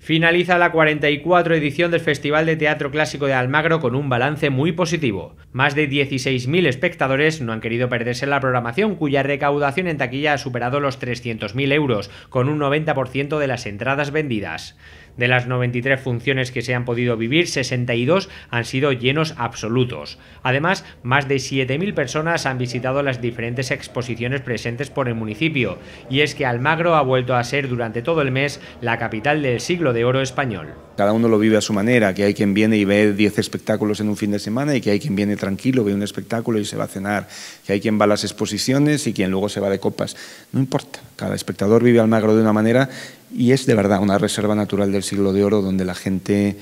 Finaliza la 44 edición del Festival de Teatro Clásico de Almagro con un balance muy positivo. Más de 16.000 espectadores no han querido perderse la programación, cuya recaudación en taquilla ha superado los 300.000 euros, con un 90% de las entradas vendidas de las 93 funciones que se han podido vivir, 62 han sido llenos absolutos. Además, más de 7.000 personas han visitado las diferentes exposiciones presentes por el municipio, y es que Almagro ha vuelto a ser durante todo el mes la capital del siglo de oro español cada uno lo vive a su manera, que hay quien viene y ve 10 espectáculos en un fin de semana y que hay quien viene tranquilo, ve un espectáculo y se va a cenar, que hay quien va a las exposiciones y quien luego se va de copas. No importa, cada espectador vive magro de una manera y es de verdad una reserva natural del siglo de oro donde la gente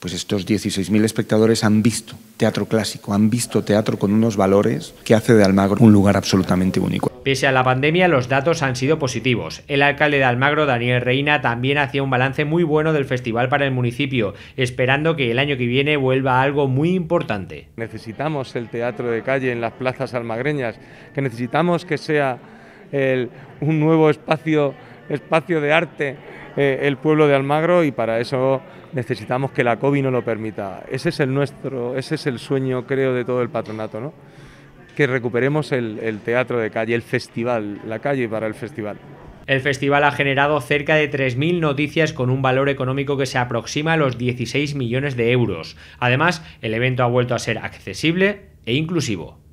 pues estos 16.000 espectadores han visto teatro clásico, han visto teatro con unos valores que hace de Almagro un lugar absolutamente único. Pese a la pandemia, los datos han sido positivos. El alcalde de Almagro, Daniel Reina, también hacía un balance muy bueno del festival para el municipio, esperando que el año que viene vuelva algo muy importante. Necesitamos el teatro de calle en las plazas almagreñas, que necesitamos que sea un nuevo espacio, espacio de arte eh, el pueblo de Almagro y para eso necesitamos que la COVID no lo permita. Ese es el nuestro, ese es el sueño, creo, de todo el patronato, ¿no? que recuperemos el, el teatro de calle, el festival, la calle para el festival. El festival ha generado cerca de 3.000 noticias con un valor económico que se aproxima a los 16 millones de euros. Además, el evento ha vuelto a ser accesible e inclusivo.